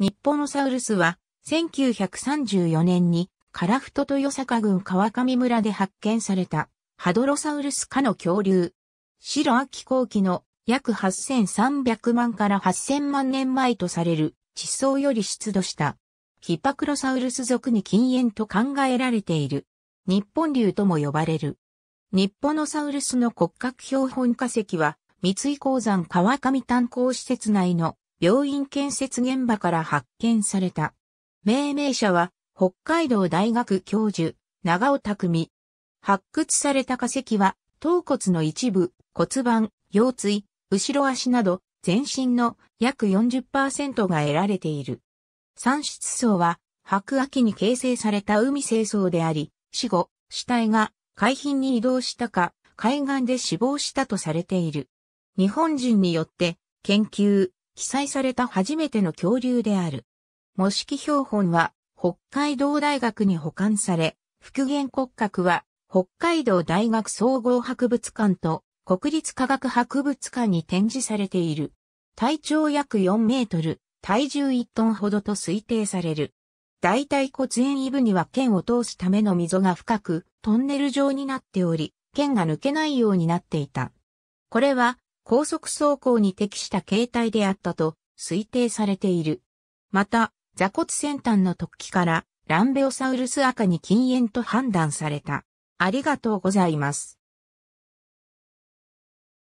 日本のサウルスは、1934年に、カラト太豊坂郡川上村で発見された、ハドロサウルス科の恐竜。白秋後期の約8300万から8000万年前とされる地層より出土したヒパクロサウルス族に禁煙と考えられている日本竜とも呼ばれる。日本のサウルスの骨格標本化石は三井鉱山川上炭鉱施設内の病院建設現場から発見された。命名者は、北海道大学教授、長尾匠。発掘された化石は、頭骨の一部、骨盤、腰椎、後ろ足など、全身の約40%が得られている。産出層は、白亜紀に形成された海清層であり、死後、死体が海浜に移動したか、海岸で死亡したとされている。日本人によって、研究、記載された初めての恐竜である。模式標本は北海道大学に保管され、復元骨格は北海道大学総合博物館と国立科学博物館に展示されている。体長約4メートル、体重1トンほどと推定される。大腿骨縁異ブには剣を通すための溝が深く、トンネル状になっており、剣が抜けないようになっていた。これは高速走行に適した形態であったと推定されている。また、座骨先端の突起からランベオサウルス赤に禁煙と判断された。ありがとうございます。